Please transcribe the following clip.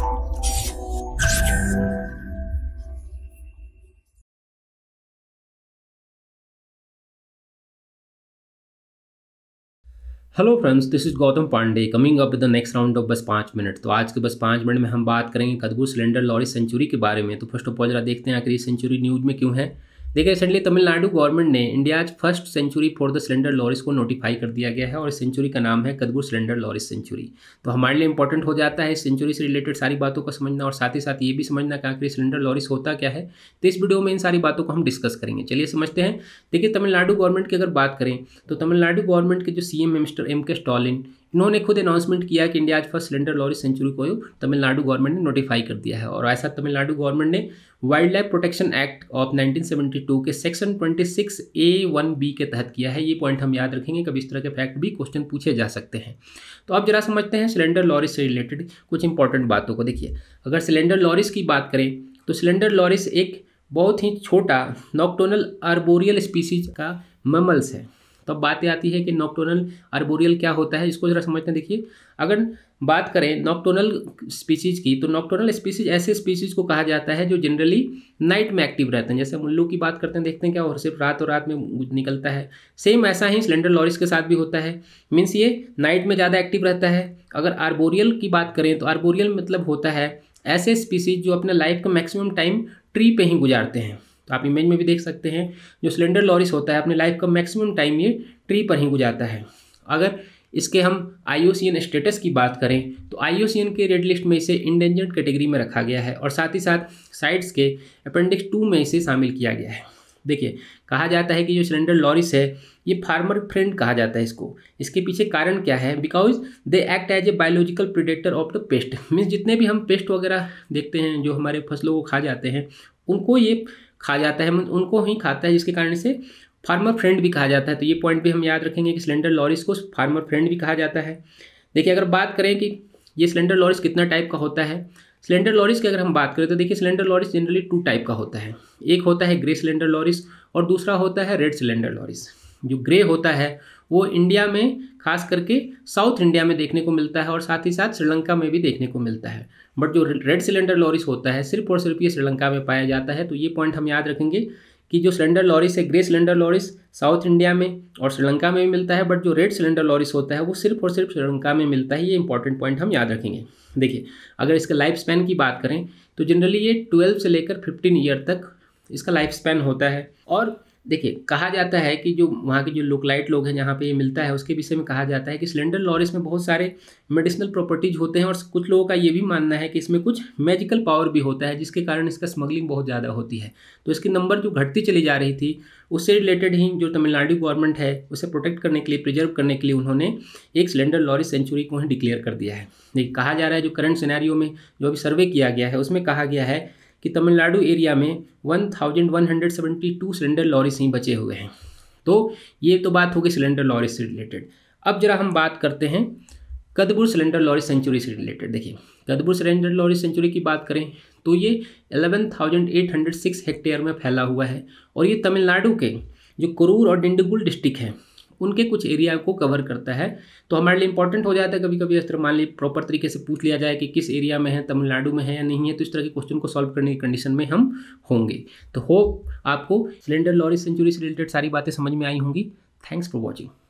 hello friends this is Gautam Pandey coming up the next round of बस पाँच minute तो आज के बस पाँच मिनट में हम बात करेंगे कदबू सिलेंडर लॉरी सेंचुरी के बारे में तो फर्स्ट ऑफ ऑल जरा देखते हैं आखिर ये सेंचुरी न्यूज में क्यों है देखिए रिसेंटली तमिलनाडु गवर्नमेंट ने आज first sanctuary for the slender loris को नोटिफाई कर दिया गया है और इस सेंचुरी का नाम है कदगुर सिलेंडर लॉरिस सेंचुरी तो हमारे लिए इंपॉर्टेंट हो जाता है इस सेंचुरी से रिलेटेड सारी बातों को समझना और साथ ही साथ ये भी समझना कि सिलेंडर लॉरिस होता क्या है तो इस वीडियो में इन सारी बातों को हम डिस्कस करेंगे चलिए समझते हैं देखिए तमिलनाडु गवर्नमेंट की अगर बात करें तो तमिलनाडु गवर्नमेंट के जो C M mister M K Stalin इन्होंने खुद अनाउंसमेंट किया कि इंडिया आज फर्स्ट सिलेंडर लॉरी सेंचुरी को तमिलनाडु गवर्नमेंट ने नोटिफाई कर दिया है और ऐसा तमिलनाडु गवर्नमेंट ने wildlife protection act of 1972 के सेक्शन 26 ए वन बी के तहत किया है ये पॉइंट हम याद रखेंगे कभी इस तरह के फैक्ट भी क्वेश्चन पूछे जा सकते हैं तो आप जरा समझते हैं सिलेंडर लॉरीज से रिलेटेड कुछ इंपॉर्टेंट बातों को देखिए अगर सिलेंडर लॉरीज की बात करें तो सिलेंडर लॉरिस एक बहुत ही छोटा नॉक्टोनल आर्बोरियल स्पीसीज का ममल्स है तब बात यह आती है कि नॉक्टोनल अर्बोरियल क्या होता है इसको ज़रा समझते हैं देखिए अगर बात करें नॉक्टोनल स्पीसीज़ की तो नॉक्टोनल स्पीसीज ऐसे स्पीसीज़ को कहा जाता है जो जनरली नाइट में एक्टिव रहते हैं जैसे हम उल्लू की बात करते हैं देखते हैं क्या और सिर्फ रात और रात में निकलता है सेम ऐसा ही सिलेंडर लॉरिस के साथ भी होता है मीन्स ये नाइट में ज़्यादा एक्टिव रहता है अगर आर्बोरियल की बात करें तो आर्बोरियल मतलब होता है ऐसे स्पीसीज जो अपने लाइफ का मैक्सिमम टाइम ट्री पे ही गुजारते हैं तो आप इमेज में भी देख सकते हैं जो सिलेंडर लॉरिस होता है अपने लाइफ का मैक्सिमम टाइम ये ट्री पर ही गुजारता है अगर इसके हम आई स्टेटस की बात करें तो आई के रेड लिस्ट में इसे इंडेंजर्ड कैटेगरी में रखा गया है और साथ ही साथ साइट्स के अपेंडिक्स टू में इसे शामिल किया गया है देखिए कहा जाता है कि जो सिलेंडर लॉरिस है ये फार्मर फ्रेंड कहा जाता है इसको इसके पीछे कारण क्या है because they act as a biological predator of the pest means जितने भी हम पेस्ट वगैरह देखते हैं जो हमारे फसलों को खा जाते हैं उनको ये खा जाता है मतलब उनको ही खाता है जिसके कारण से फार्मर फ्रेंड भी कहा जाता है तो ये पॉइंट भी हम याद रखेंगे कि सिलेंडर लॉरिस को फार्मर फ्रेंड भी कहा जाता है देखिए अगर बात करें कि ये सिलेंडर लॉरिस कितना टाइप का होता है सिलेंडर लॉरिस की अगर हम बात करें तो देखिए slender loris generally two type का होता है एक होता है ग्रे सिलेंडर लॉरिस और दूसरा होता है रेड सिलेंडर लॉरिस जो ग्रे होता है वो इंडिया में खास करके साउथ इंडिया में देखने को मिलता है और साथ ही साथ श्रीलंका में भी देखने को मिलता है बट जो रेड सिलेंडर लॉरिस होता है सिर्फ और सिर्फ ये श्रीलंका में पाया जाता है तो ये पॉइंट हम याद रखेंगे कि जो सिलेंडर लॉरिस है grey slender loris south India में और श्रीलंका में भी मिलता है बट जो रेड सिलेंडर लॉरिस होता है वो सिर्फ और सिर्फ श्रीलंका में मिलता है ये इंपॉर्टेंट पॉइंट हम याद रखेंगे देखिए अगर इसका लाइफ स्पैन की बात करें तो जनरली ये ट्वेल्व से लेकर फिफ्टीन ईयर तक इसका लाइफ स्पैन होता है और देखिए कहा जाता है कि जो वहाँ के जो लोकलाइट लोग हैं जहाँ पे ये मिलता है उसके विषय में कहा जाता है कि सिलेंडर लॉरिस में बहुत सारे मेडिसिनल प्रॉपर्टीज होते हैं और कुछ लोगों का ये भी मानना है कि इसमें कुछ मैजिकल पावर भी होता है जिसके कारण इसका स्मगलिंग बहुत ज़्यादा होती है तो इसकी नंबर जो घटती चली जा रही थी उससे रिलेटेड ही जो तमिलनाडु गवर्नमेंट है उसे प्रोटेक्ट करने के लिए प्रिजर्व करने के लिए उन्होंने एक सिलेंडर लॉरिस सेंचुरी को ही डिक्लेयर कर दिया है देखिए कहा जा रहा है जो करंट सिनेरियो में जो अभी सर्वे किया गया है उसमें कहा गया है कि तमिलनाडु एरिया में 1172 सिलेंडर लॉरीज ही बचे हुए हैं तो ये तो बात हो गई सिलेंडर लॉरीज से रिलेटेड अब जरा हम बात करते हैं कदपुर सिलेंडर लॉरी सेंचुरी से रिलेटेड देखिए कदपुर सिलेंडर लॉरी सेंचुरी की बात करें तो ये 11,806 हेक्टेयर में फैला हुआ है और ये तमिलनाडु के जो करूर और डिंडगुल डिस्ट्रिक्ट हैं उनके कुछ एरिया को कवर करता है तो हमारे लिए इंपॉर्टेंट हो जाता है कभी कभी इस तरह मान लीजिए प्रॉपर तरीके से पूछ लिया जाए कि किस एरिया में है तमिलनाडु में है या नहीं है तो इस तरह के क्वेश्चन को सॉल्व करने की कंडीशन में हम होंगे तो होप आपको सिलेंडर लॉरी सेंचुरी से रिलेटेड सारी बातें समझ में आई होंगी थैंक्स फॉर वॉचिंग